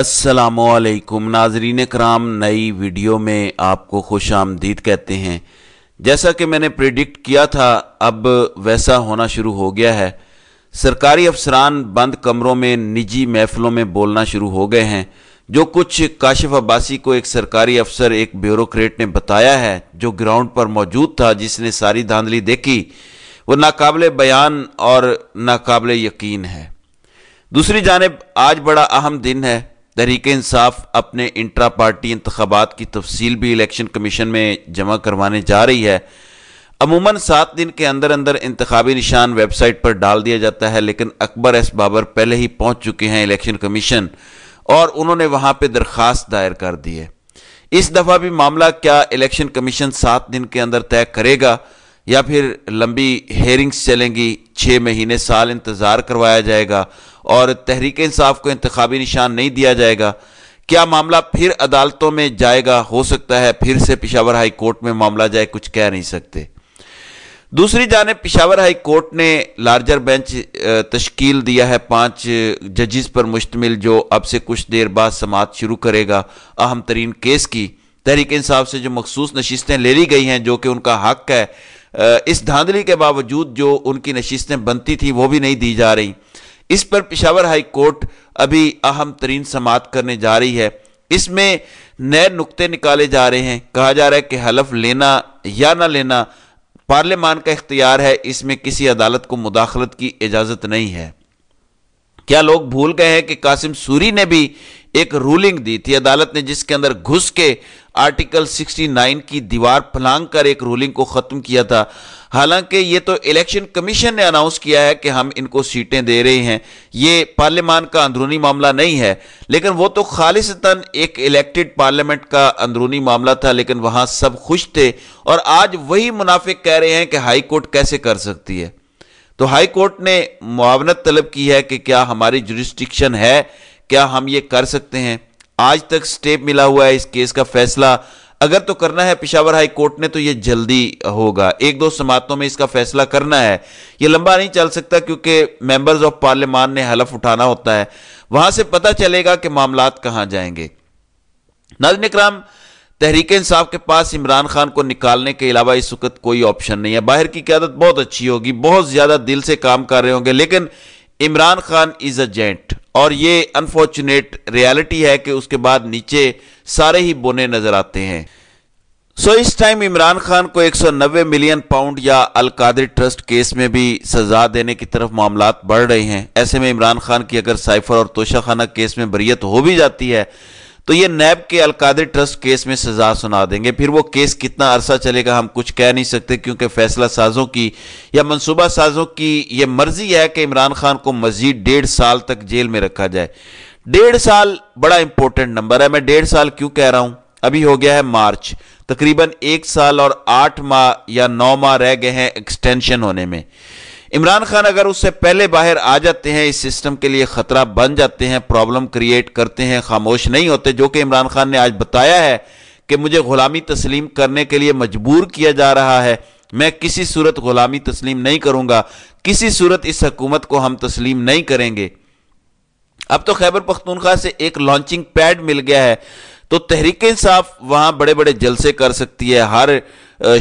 असलकुम नाजरीन कराम नई वीडियो में आपको खुश आमदीद कहते हैं जैसा कि मैंने प्रिडिक्ट किया था अब वैसा होना शुरू हो गया है सरकारी अफसरान बंद कमरों में निजी महफलों में बोलना शुरू हो गए हैं जो कुछ काशिफ अब्बासी को एक सरकारी अफसर एक ब्यूरोक्रेट ने बताया है जो ग्राउंड पर मौजूद था जिसने सारी धांधली देखी वो नाकबले बयान और नाकबले यकीन है दूसरी जानब आज बड़ा अहम दिन है तहरीक इंसाफ अपने इंट्रा पार्टी इंतबात की तफसील भी इलेक्शन कमीशन में जमा करवाने जा रही है अमूमन सात दिन के अंदर अंदर इंतबी निशान वेबसाइट पर डाल दिया जाता है लेकिन अकबर एस बाबर पहले ही पहुंच चुके हैं इलेक्शन कमीशन और उन्होंने वहां पर दरख्वास्त दायर कर दी है इस दफ़ा भी मामला क्या इलेक्शन कमीशन सात दिन के अंदर तय करेगा या फिर लंबी हेयरिंग्स चलेंगी छः महीने साल इंतज़ार करवाया जाएगा और तहरीक इंसाफ को इंतबी निशान नहीं दिया जाएगा क्या मामला फिर अदालतों में जाएगा हो सकता है फिर से पिशावर हाई कोर्ट में मामला जाए कुछ कह नहीं सकते दूसरी जानब पिशावर हाई कोर्ट ने लार्जर बेंच तश्कील दिया है पांच जजिस पर मुश्तमिल जो अब से कुछ देर बाद समात शुरू करेगा अहम तरीन केस की तहरीक इंसाफ से जो मखसूस नशिस्तें ले ली गई हैं जो कि उनका हक है इस धांधली के बावजूद जो उनकी नशिस्तें बनती थी वो भी नहीं दी जा रही इस पर पिशावर हाई कोर्ट अभी अहम तरीन समात करने जा रही है इसमें नए नुक्ते निकाले जा रहे हैं कहा जा रहा है कि हलफ लेना या ना लेना पार्लियामान का इख्तियार है इसमें किसी अदालत को मुदाखलत की इजाज़त नहीं है क्या लोग भूल गए हैं कि कासिम सूरी ने भी एक रूलिंग दी थी अदालत ने जिसके अंदर घुस के आर्टिकल 69 की दीवार फलांग कर एक रूलिंग को ख़त्म किया था हालांकि ये तो इलेक्शन कमीशन ने अनाउंस किया है कि हम इनको सीटें दे रहे हैं ये पार्लियामान का अंदरूनी मामला नहीं है लेकिन वो तो खालिशतान एक इलेक्टेड पार्लियामेंट का अंदरूनी मामला था लेकिन वहाँ सब खुश थे और आज वही मुनाफिक कह रहे हैं कि हाई कोर्ट कैसे कर सकती है तो हाई कोर्ट ने मुआवनत तलब की है कि क्या हमारी जुरिस्टिक्शन है क्या हम ये कर सकते हैं आज तक स्टेप मिला हुआ है इस केस का फैसला अगर तो करना है पिशावर हाई कोर्ट ने तो ये जल्दी होगा एक दो समातों में इसका फैसला करना है ये लंबा नहीं चल सकता क्योंकि मेंबर्स ऑफ पार्लियामान ने हलफ उठाना होता है वहां से पता चलेगा कि मामला कहां जाएंगे नाजन कराम तहरीक इंसाफ के पास इमरान खान को निकालने के अलावा इस वक्त कोई ऑप्शन नहीं है बाहर की क्यादत बहुत अच्छी होगी बहुत ज़्यादा दिल से काम कर रहे होंगे लेकिन Imran Khan is a gent और ये अनफॉर्चुनेट रियलिटी है कि उसके बाद नीचे सारे ही बोने नजर आते हैं सो इस टाइम इमरान खान को 190 मिलियन पाउंड या अलकादिर ट्रस्ट केस में भी सजा देने की तरफ मामला बढ़ रहे हैं ऐसे में इमरान खान की अगर साइफर और तोशाखाना केस में बरियत हो भी जाती है तो ये नैब के अलकादरी ट्रस्ट केस में सजा सुना देंगे फिर वो केस कितना अरसा चलेगा हम कुछ कह नहीं सकते क्योंकि फैसला साजों की या मनसूबा साजों की ये मर्जी है कि इमरान खान को मजीद डेढ़ साल तक जेल में रखा जाए डेढ़ साल बड़ा इंपॉर्टेंट नंबर है मैं डेढ़ साल क्यों कह रहा हूं अभी हो गया है मार्च तकरीबन एक साल और आठ माह या नौ माह रह गए हैं एक्सटेंशन होने में इमरान खान अगर उससे पहले बाहर आ जाते हैं इस सिस्टम के लिए खतरा बन जाते हैं प्रॉब्लम क्रिएट करते हैं खामोश नहीं होते जो कि इमरान खान ने आज बताया है कि मुझे गुलामी तस्लीम करने के लिए मजबूर किया जा रहा है मैं किसी सूरत गुलामी तस्लीम नहीं करूंगा किसी सूरत इस हकूमत को हम तस्लीम नहीं करेंगे अब तो खैबर पख्तूनख्वा से एक लॉन्चिंग पैड मिल गया है तो तहरीक इंसाफ वहां बड़े बड़े जलसे कर सकती है हर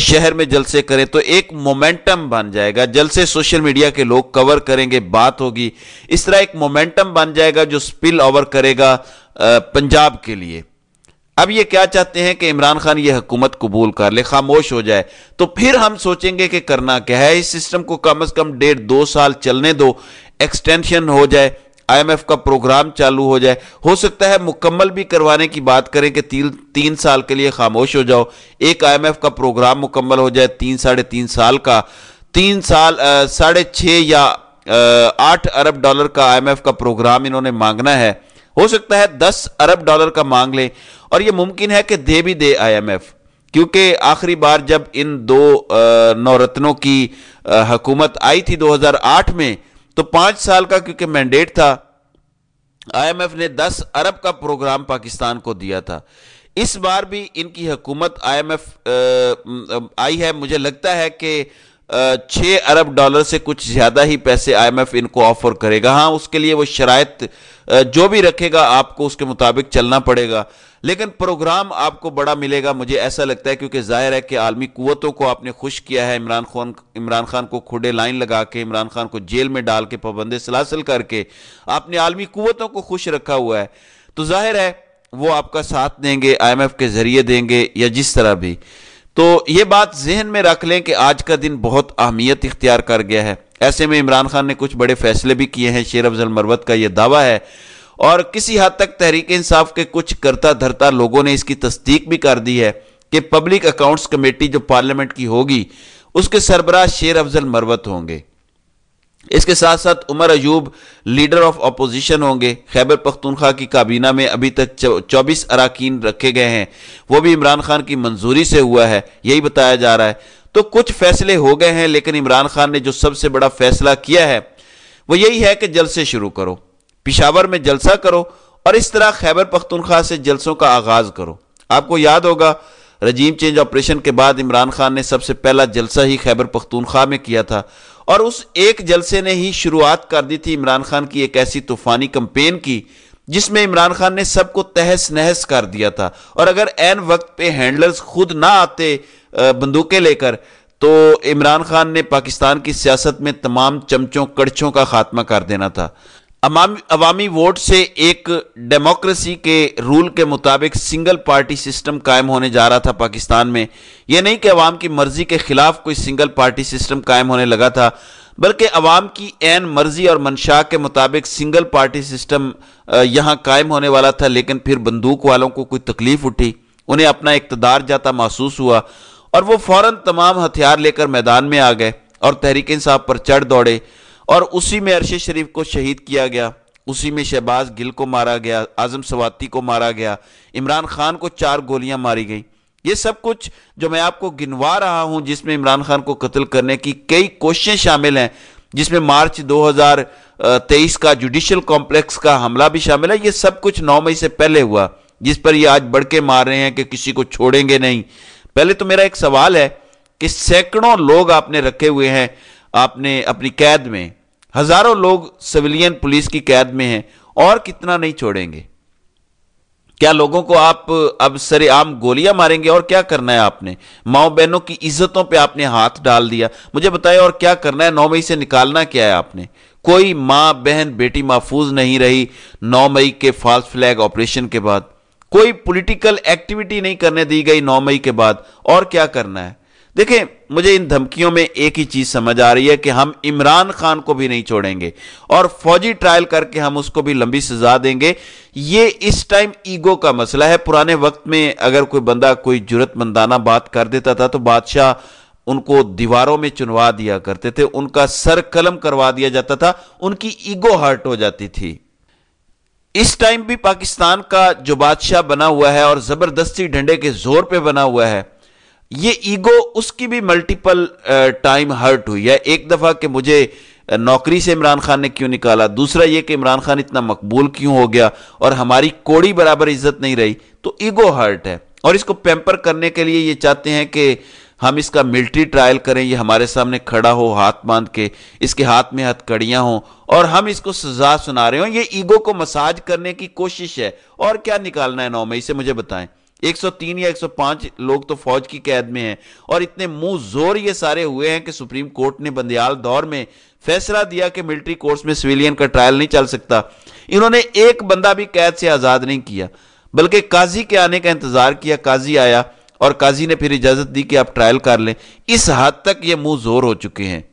शहर में जलसे करें तो एक मोमेंटम बन जाएगा जलसे सोशल मीडिया के लोग कवर करेंगे बात होगी इस तरह एक मोमेंटम बन जाएगा जो स्पिल ओवर करेगा पंजाब के लिए अब ये क्या चाहते हैं कि इमरान खान ये हुकूमत कबूल कर ले खामोश हो जाए तो फिर हम सोचेंगे कि करना क्या है इस सिस्टम को कम अज कम डेढ़ दो साल चलने दो एक्सटेंशन हो जाए आईएमएफ का प्रोग्राम चालू हो जाए हो सकता है मुकम्मल भी करवाने की बात करें कि तीन तीन साल के लिए खामोश हो जाओ एक आईएमएफ का प्रोग्राम मुकम्मल हो जाए तीन साढ़े तीन साल का तीन साल साढ़े छः या आठ अरब डॉलर का आईएमएफ का प्रोग्राम इन्होंने मांगना है हो सकता है दस अरब डॉलर का मांग लें और यह मुमकिन है कि दे भी दे आई क्योंकि आखिरी बार जब इन दो नौरत्नों की हुकूमत आई थी दो में तो पांच साल का क्योंकि मैंडेट था आईएमएफ ने 10 अरब का प्रोग्राम पाकिस्तान को दिया था इस बार भी इनकी हुकूमत आईएमएफ आई है मुझे लगता है कि छः अरब डॉलर से कुछ ज़्यादा ही पैसे आईएमएफ इनको ऑफर करेगा हाँ उसके लिए वो शरात जो भी रखेगा आपको उसके मुताबिक चलना पड़ेगा लेकिन प्रोग्राम आपको बड़ा मिलेगा मुझे ऐसा लगता है क्योंकि जाहिर है कि आलमी कुतों को आपने खुश किया है इमरान खान इमरान खान को खुडे लाइन लगा के इमरान खान को जेल में डाल के पाबंदे सलासल करके आपने आलमी कुतों को खुश रखा हुआ है तो जाहिर है वो आपका साथ देंगे आई के ज़रिए देंगे या जिस तरह भी तो ये बात जहन में रख लें कि आज का दिन बहुत अहमियत इख्तियार कर गया है ऐसे में इमरान खान ने कुछ बड़े फैसले भी किए हैं शेर अफजल मरवत का यह दावा है और किसी हद तक तहरीक इंसाफ के कुछ करता धरता लोगों ने इसकी तस्दीक भी कर दी है कि पब्लिक अकाउंट्स कमेटी जो पार्लियामेंट की होगी उसके सरबराह शेर अफजल मरवत होंगे इसके साथ साथ Umar Ayub leader of opposition होंगे खैबर पख्तूनख्वा की काबीना में अभी तक चौबीस अरकान रखे गए हैं वो भी इमरान खान की मंजूरी से हुआ है यही बताया जा रहा है तो कुछ फैसले हो गए हैं लेकिन इमरान खान ने जो सबसे बड़ा फैसला किया है वो यही है कि जलसे शुरू करो पिशावर में जलसा करो और इस तरह खैबर पख्तूनख्वा से जलसों का आगाज करो आपको याद होगा रजीम चेंज ऑपरेशन के बाद इमरान खान ने सबसे पहला जलसा ही खैबर पख्तूनख्वा में किया था और उस एक जलसे ने ही शुरुआत कर दी थी इमरान खान की एक ऐसी तूफानी कंपेन की जिसमें इमरान खान ने सबको तहस नहस कर दिया था और अगर एन वक्त पे हैंडलर्स खुद ना आते बंदूकें लेकर तो इमरान खान ने पाकिस्तान की सियासत में तमाम चमचों कड़छों का खात्मा कर देना था अवामी वोट से एक डेमोक्रेसी के रूल के मुताबिक सिंगल पार्टी सिस्टम कायम होने जा रहा था पाकिस्तान में यह नहीं कि अवाम की मर्जी के खिलाफ कोई सिंगल पार्टी सिस्टम कायम होने लगा था बल्कि अवाम की एन मर्जी और मंशा के मुताबिक सिंगल पार्टी सिस्टम यहाँ कायम होने वाला था लेकिन फिर बंदूक वालों को कोई तकलीफ उठी उन्हें अपना इकतदार जाता महसूस हुआ और वो फौरन तमाम हथियार लेकर मैदान में आ गए और तहरीक इंसाफ पर चढ़ दौड़े और उसी में अरशद शरीफ को शहीद किया गया उसी में शहबाज गिल को मारा गया आज़म सवाती को मारा गया इमरान खान को चार गोलियां मारी गई ये सब कुछ जो मैं आपको गिनवा रहा हूं जिसमें इमरान खान को कत्ल करने की कई कोशिशें शामिल हैं जिसमें मार्च 2023 का जुडिशल कॉम्प्लेक्स का हमला भी शामिल है ये सब कुछ 9 मई से पहले हुआ जिस पर ये आज बढ़ के मार रहे हैं कि किसी को छोड़ेंगे नहीं पहले तो मेरा एक सवाल है कि सैकड़ों लोग आपने रखे हुए हैं आपने अपनी कैद में हजारों लोग सिविलियन पुलिस की कैद में हैं और कितना नहीं छोड़ेंगे क्या लोगों को आप अब सरेआम गोलियां मारेंगे और क्या करना है आपने माओ बहनों की इज्जतों पे आपने हाथ डाल दिया मुझे बताएं और क्या करना है नौ मई से निकालना क्या है आपने कोई माँ बहन बेटी महफूज नहीं रही नौ मई के फॉल्स फ्लैग ऑपरेशन के बाद कोई पॉलिटिकल एक्टिविटी नहीं करने दी गई नौ मई के बाद और क्या करना है देखें मुझे इन धमकियों में एक ही चीज समझ आ रही है कि हम इमरान खान को भी नहीं छोड़ेंगे और फौजी ट्रायल करके हम उसको भी लंबी सजा देंगे ये इस टाइम ईगो का मसला है पुराने वक्त में अगर कोई बंदा कोई जरूरतमंदाना बात कर देता था तो बादशाह उनको दीवारों में चुनवा दिया करते थे उनका सर कलम करवा दिया जाता था उनकी ईगो हर्ट हो जाती थी इस टाइम भी पाकिस्तान का जो बादशाह बना हुआ है और जबरदस्ती डंडे के जोर पे बना हुआ है ये ईगो उसकी भी मल्टीपल टाइम हर्ट हुई है एक दफ़ा कि मुझे नौकरी से इमरान खान ने क्यों निकाला दूसरा ये कि इमरान खान इतना मकबूल क्यों हो गया और हमारी कोड़ी बराबर इज्जत नहीं रही तो ईगो हर्ट है और इसको पेम्पर करने के लिए ये चाहते हैं कि हम इसका मिलिट्री ट्रायल करें ये हमारे सामने खड़ा हो हाथ बांध के इसके हाथ में हथकड़ियां हों और हम इसको सजा सुना रहे हो ये ईगो को मसाज करने की कोशिश है और क्या निकालना है नौ मई से मुझे बताएं 103 या 105 लोग तो फौज की कैद में हैं और इतने मुंह जोर ये सारे हुए हैं कि सुप्रीम कोर्ट ने बंदियाल दौर में फैसला दिया कि मिलिट्री कोर्स में सिविलियन का ट्रायल नहीं चल सकता इन्होंने एक बंदा भी कैद से आज़ाद नहीं किया बल्कि काजी के आने का इंतज़ार किया काजी आया और काजी ने फिर इजाज़त दी कि आप ट्रायल कर लें इस हद तक ये मुंह जोर हो चुके हैं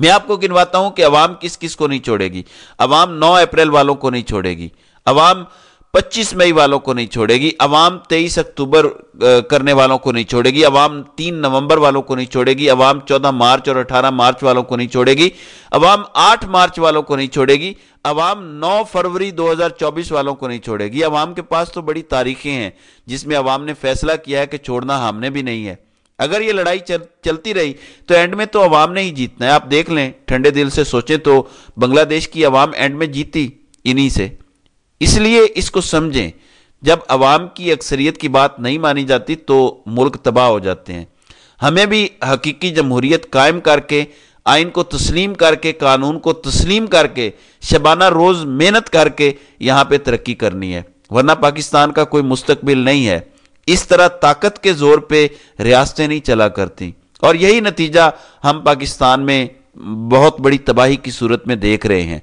मैं आपको गिनवाता हूं कि अवाम किस किस को नहीं छोड़ेगी अवाम 9 अप्रैल वालों को नहीं छोड़ेगी अवाम 25 मई वालों को नहीं छोड़ेगी अवाम 23 अक्टूबर करने वालों को नहीं छोड़ेगी अवाम 3 नवंबर वालों को नहीं छोड़ेगी अवाम 14 मार्च और 18 मार्च वालों को नहीं छोड़ेगी अवाम 8 मार्च वालों को नहीं छोड़ेगी अवाम 9 फरवरी 2024 वालों को नहीं छोड़ेगी अवाम के पास तो बड़ी तारीखें हैं जिसमें अवाम ने फैसला किया है कि छोड़ना हमने भी नहीं है अगर ये लड़ाई चल, चलती रही तो एंड में तो अवाम ने ही जीतना है आप देख लें ठंडे दिल से सोचें तो बांग्लादेश की अवाम एंड में जीती इन्हीं से इसलिए इसको समझें जब अवाम की अक्सरियत की बात नहीं मानी जाती तो मुल्क तबाह हो जाते हैं हमें भी हकीकी जमहूरियत कायम करके आइन को तस्लीम करके कानून को तस्लीम करके शबाना रोज़ मेहनत करके यहाँ पे तरक्की करनी है वरना पाकिस्तान का कोई मुस्तबिल नहीं है इस तरह ताकत के ज़ोर पे रियासतें नहीं चला करती और यही नतीजा हम पाकिस्तान में बहुत बड़ी तबाही की सूरत में देख रहे हैं